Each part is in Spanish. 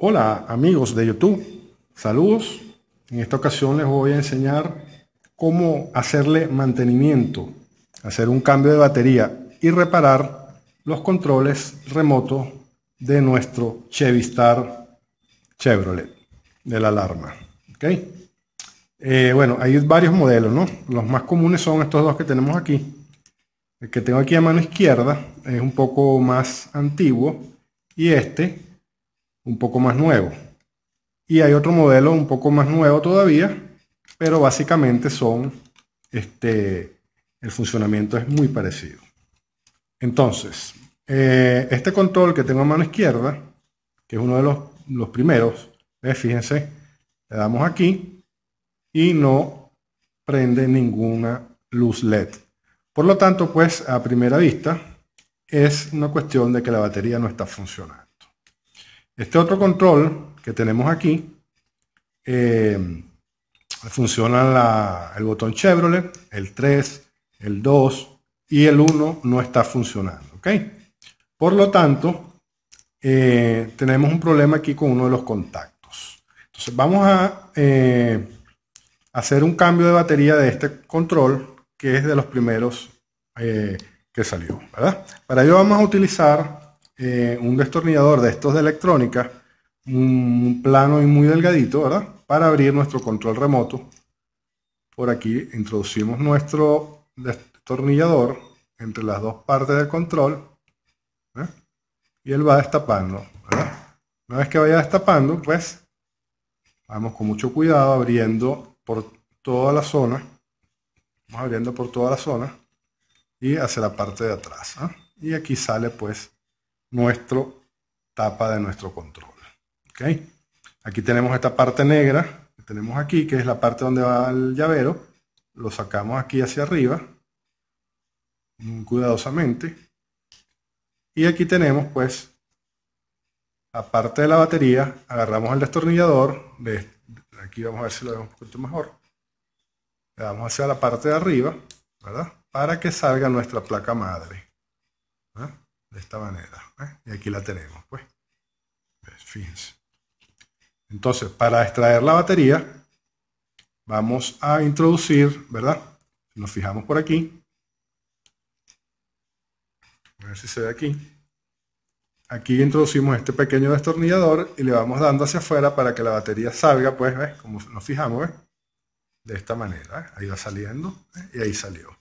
Hola amigos de YouTube, saludos. En esta ocasión les voy a enseñar cómo hacerle mantenimiento, hacer un cambio de batería y reparar los controles remotos de nuestro Chevistar Chevrolet, de la alarma. ok eh, bueno, hay varios modelos, ¿no? Los más comunes son estos dos que tenemos aquí. El que tengo aquí a mano izquierda es un poco más antiguo y este un poco más nuevo. Y hay otro modelo un poco más nuevo todavía, pero básicamente son, este, el funcionamiento es muy parecido. Entonces, eh, este control que tengo a mano izquierda, que es uno de los, los primeros, fíjense, le damos aquí y no prende ninguna luz LED. Por lo tanto, pues a primera vista es una cuestión de que la batería no está funcionando. Este otro control que tenemos aquí eh, funciona el botón Chevrolet, el 3, el 2 y el 1 no está funcionando. Por lo tanto, eh, tenemos un problema aquí con uno de los contactos. Entonces vamos a eh, hacer un cambio de batería de este control que es de los primeros que salió. Para ello vamos a utilizar eh, un destornillador de estos de electrónica, un plano y muy delgadito, ¿verdad? Para abrir nuestro control remoto. Por aquí introducimos nuestro destornillador entre las dos partes del control ¿eh? y él va destapando. Una vez que vaya destapando, pues vamos con mucho cuidado abriendo por toda la zona. Vamos abriendo por toda la zona y hacia la parte de atrás. ¿ah? Y aquí sale pues nuestro tapa de nuestro control. Ok Aquí tenemos esta parte negra que tenemos aquí, que es la parte donde va el llavero. Lo sacamos aquí hacia arriba, cuidadosamente. Y aquí tenemos pues, aparte de la batería, agarramos el destornillador. Este, aquí vamos a ver si lo vemos un poquito mejor. Le damos hacia la parte de arriba, ¿verdad? Para que salga nuestra placa madre de esta manera. ¿eh? Y aquí la tenemos, pues. Fíjense. Entonces, para extraer la batería, vamos a introducir, ¿verdad? Nos fijamos por aquí. A ver si se ve aquí. Aquí introducimos este pequeño destornillador y le vamos dando hacia afuera para que la batería salga, pues, ¿ves? Como nos fijamos, De esta manera, ¿eh? ahí va saliendo ¿eh? y ahí salió.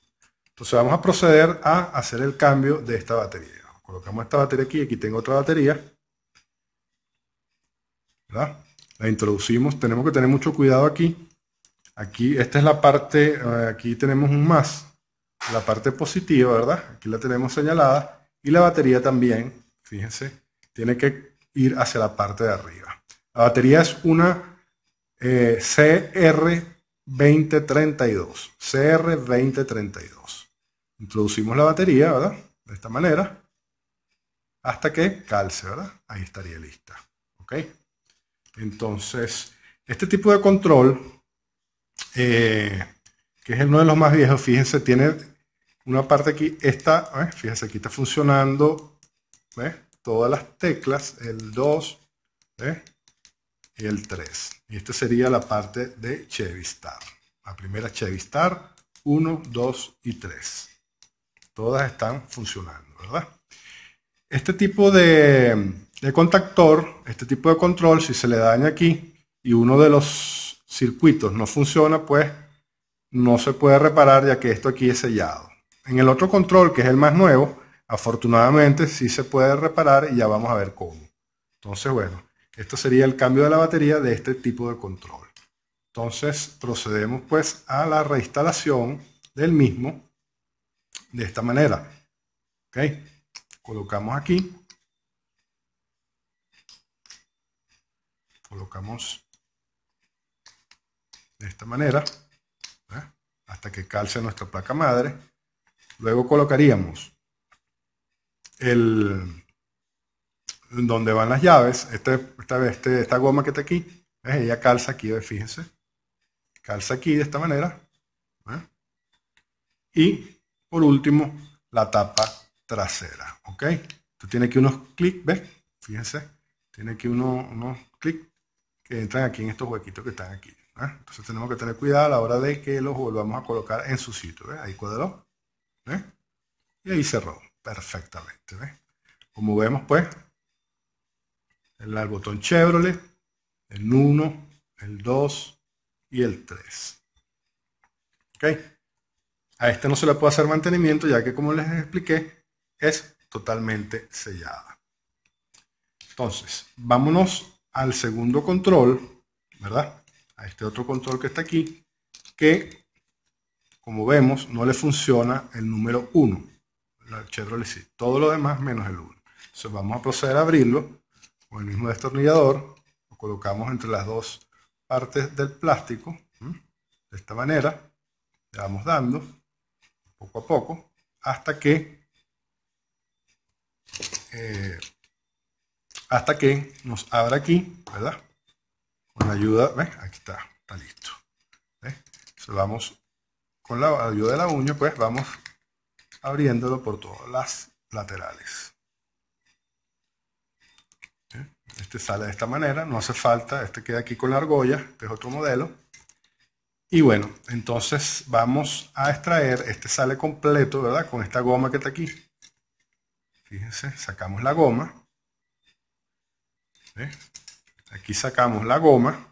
Entonces vamos a proceder a hacer el cambio de esta batería. Colocamos esta batería aquí, aquí tengo otra batería. La introducimos, tenemos que tener mucho cuidado aquí. Aquí, esta es la parte, eh, aquí tenemos un más, la parte positiva, ¿verdad? Aquí la tenemos señalada. Y la batería también, fíjense, tiene que ir hacia la parte de arriba. La batería es una CR2032. Eh, CR2032. Introducimos la batería, ¿verdad? De esta manera hasta que calce, ¿verdad? Ahí estaría lista. ¿Ok? Entonces, este tipo de control, eh, que es uno de los más viejos, fíjense, tiene una parte aquí, esta, fíjense, aquí está funcionando, ¿ves? Todas las teclas, el 2, Y el 3. Y esta sería la parte de Chevistar. La primera Chevistar 1, 2 y 3. Todas están funcionando, ¿verdad? Este tipo de, contactor, este tipo de control, si se le daña aquí y uno de los circuitos no funciona, pues no se puede reparar ya que esto aquí es sellado. En el otro control, que es el más nuevo, afortunadamente sí se puede reparar y ya vamos a ver cómo. Entonces, bueno, esto sería el cambio de la batería de este tipo de control. Entonces, procedemos pues a la reinstalación del mismo de esta manera. ¿Okay? colocamos aquí. Colocamos de esta manera, hasta que calce nuestra placa madre. Luego colocaríamos el donde van las llaves. Este, esta, este, esta goma que está aquí, ella calza aquí, fíjense. Calza aquí de esta manera. ¿eh? Y por último, la tapa trasera. ¿Ok? Tú tienes que unos clics, ¿ves? Fíjense. Tiene que uno, unos clics que entran aquí en estos huequitos que están aquí. ¿ah? Entonces tenemos que tener cuidado a la hora de que los volvamos a colocar en su sitio. ¿ves? Ahí cuadró. ¿ves? Y ahí cerró perfectamente. ¿ves? Como vemos, pues, el, el botón Chevrolet, el 1, el 2 y el 3. ¿Ok? A este no se le puede hacer mantenimiento, ya que como les expliqué, es totalmente sellada. Entonces, vámonos al segundo control, ¿verdad? A este otro control que está aquí, que como vemos no le funciona el número 1, la le sí, todo lo demás menos el 1. Entonces vamos a proceder a abrirlo con el mismo destornillador, lo colocamos entre las dos partes del plástico, de esta manera, le vamos dando poco a poco hasta que eh, hasta que nos abra aquí, ¿verdad? Con la ayuda, Aquí está, está listo. vamos, con la ayuda de la uña, pues vamos abriéndolo por todas las laterales. ¿Eh? Este sale de esta manera, no hace falta, este queda aquí con la argolla, este es otro modelo. Y bueno, entonces vamos a extraer, este sale completo, ¿verdad? Con esta goma que está aquí. Fíjense, sacamos la goma. Aquí sacamos la goma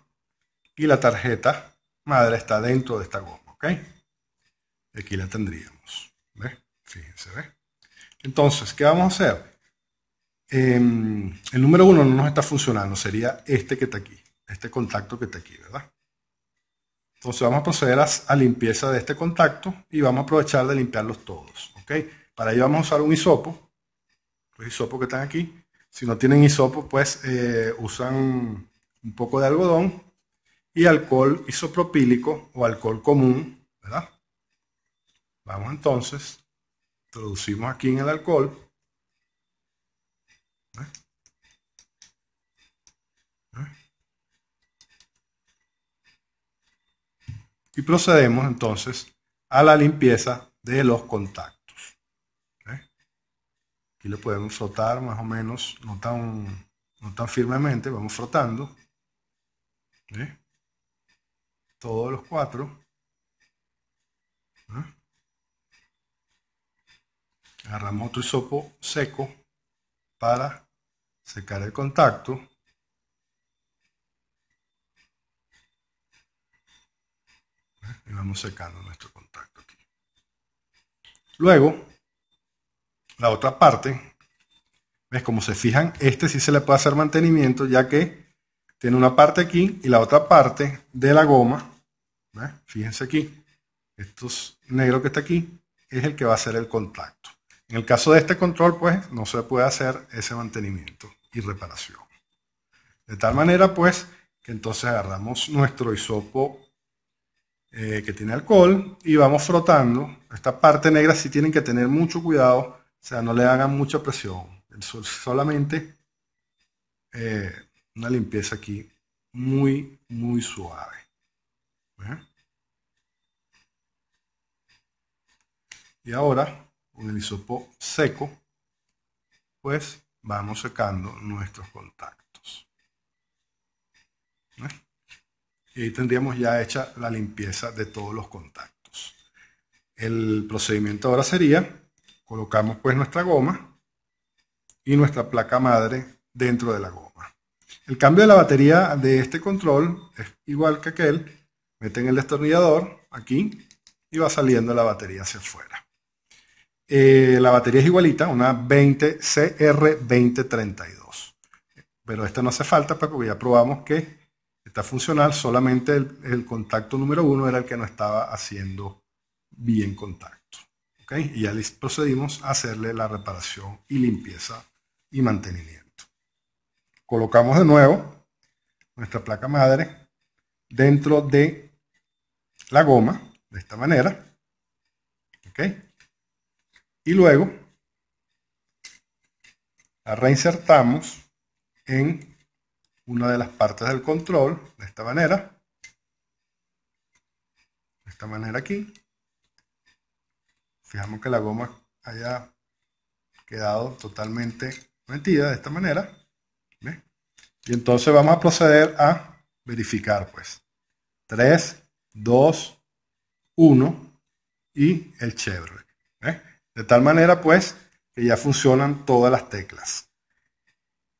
y la tarjeta madre está dentro de esta goma, ¿ok? Aquí la tendríamos, Fíjense, ¿ve? Entonces, ¿qué vamos a hacer? Em, el número uno no nos está funcionando, sería este que está aquí, este contacto que está aquí, ¿verdad? Entonces vamos a proceder a, a limpieza de este contacto y vamos a aprovechar de limpiarlos todos, ¿ok? Para ello vamos a usar un hisopo los hisopos que están aquí. Si no tienen hisopo, pues eh, usan un poco de algodón y alcohol isopropílico o alcohol común, ¿verdad? Vamos entonces, introducimos aquí en el alcohol. Y procedemos entonces a la limpieza de los contactos y lo podemos frotar más o menos, no tan, tan firmemente, vamos frotando. Todos los cuatro. Agarramos otro hisopo seco para secar el contacto. Y vamos secando nuestro contacto aquí. Luego, la otra parte, ves como se fijan, este sí se le puede hacer mantenimiento ya que tiene una parte aquí y la otra parte de la goma, ¿ves? fíjense aquí, estos negro que está aquí es el que va a hacer el contacto. En el caso de este control, pues, no se puede hacer ese mantenimiento y reparación. De tal manera, pues, que entonces agarramos nuestro hisopo eh, que tiene alcohol y vamos frotando. Esta parte negra sí tienen que tener mucho cuidado o sea, no le hagan mucha presión. Solamente eh, una limpieza aquí muy, muy suave. Y ahora, con el hisopo seco, pues vamos secando nuestros contactos. Y ahí tendríamos ya hecha la limpieza de todos los contactos. El procedimiento ahora sería Colocamos pues nuestra goma y nuestra placa madre dentro de la goma. El cambio de la batería de este control es igual que aquel. Meten el destornillador aquí y va saliendo la batería hacia afuera. Eh, la batería es igualita, una 20 CR2032. Pero esta no hace falta pues, porque ya probamos que está funcional, solamente el, el contacto número uno era el que no estaba haciendo bien contacto. Y ya procedimos a hacerle la reparación y limpieza y mantenimiento. Colocamos de nuevo nuestra placa madre dentro de la goma, de esta manera. Y luego la reinsertamos en una de las partes del control, de esta manera, de esta manera aquí, fijamos que la goma haya quedado totalmente metida de esta manera. Y entonces vamos a proceder a verificar, pues. 3, 2, 1 y el Chevrolet. De tal manera, pues, que ya funcionan todas las teclas.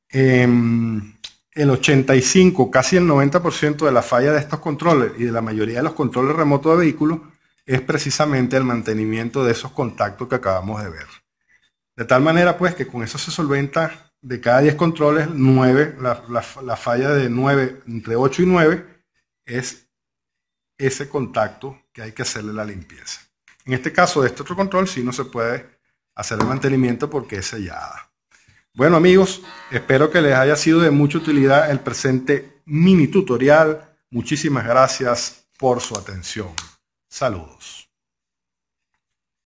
Em, el 85, casi el 90% de la falla de estos controles y de la mayoría de los controles remotos de vehículos es precisamente el mantenimiento de esos contactos que acabamos de ver. De tal manera, pues, que con eso se solventa de cada 10 controles, 9, la, falla de 9, entre 8 y 9, es ese contacto que hay que hacerle la limpieza. En este caso, de este otro control, si no se puede hacer el mantenimiento porque es sellada. Bueno amigos, espero que les haya sido de mucha utilidad el presente mini tutorial. Muchísimas gracias por su atención. Saludos.